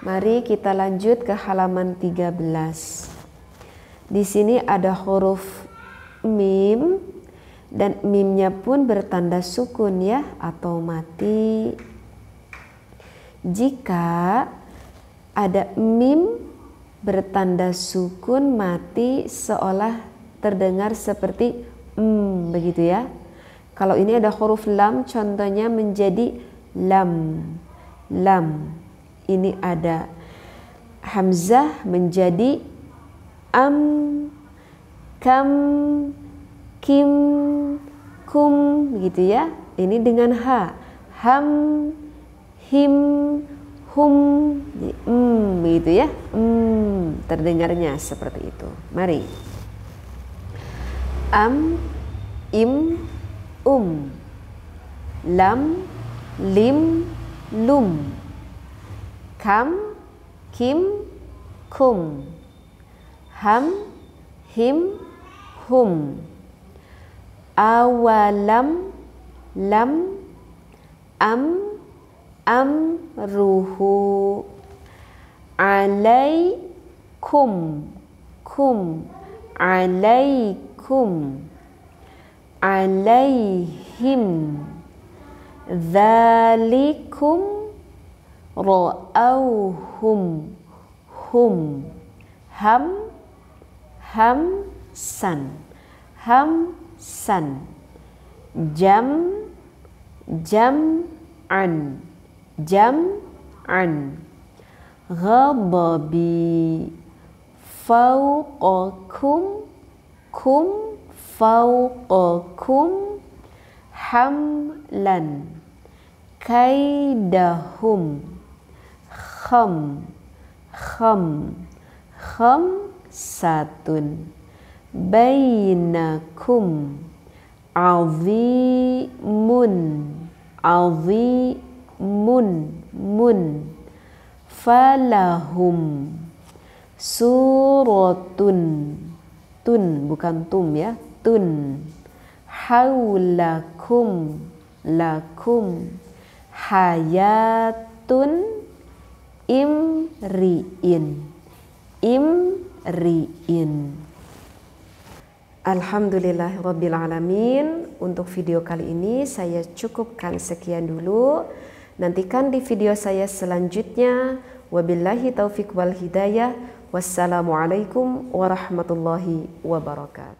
Mari kita lanjut ke halaman 13. Di sini ada huruf mim dan mimnya pun bertanda sukun ya atau mati. Jika ada mim bertanda sukun mati seolah terdengar seperti mm begitu ya. Kalau ini ada huruf lam contohnya menjadi lam. Lam ini ada hamzah menjadi am kam kim kum gitu ya ini dengan ha ham him hum Um, mm, ya mm, terdengarnya seperti itu mari am im um lam lim lum Kam, Kim, Kum. Ham, Him, Hum. Awalam, Lam, Am, Amruhu. Alaikum, Kum, Alaikum. Alaihim. Zalikum رأوهم هم هم هم سن هم سن جم جم عن جم عن غضبي فوقكم كم فوقكم حملا كيدهم kham kham kham satun bainakum azimun azimun mun falahum suratun tun bukan tum ya tun haulakum lakum hayatun imriin imriin Alhamdulillah Rabbil Alamin Untuk video kali ini saya cukupkan sekian dulu Nantikan di video saya selanjutnya Wabillahi taufiq wal hidayah Wassalamualaikum warahmatullahi wabarakatuh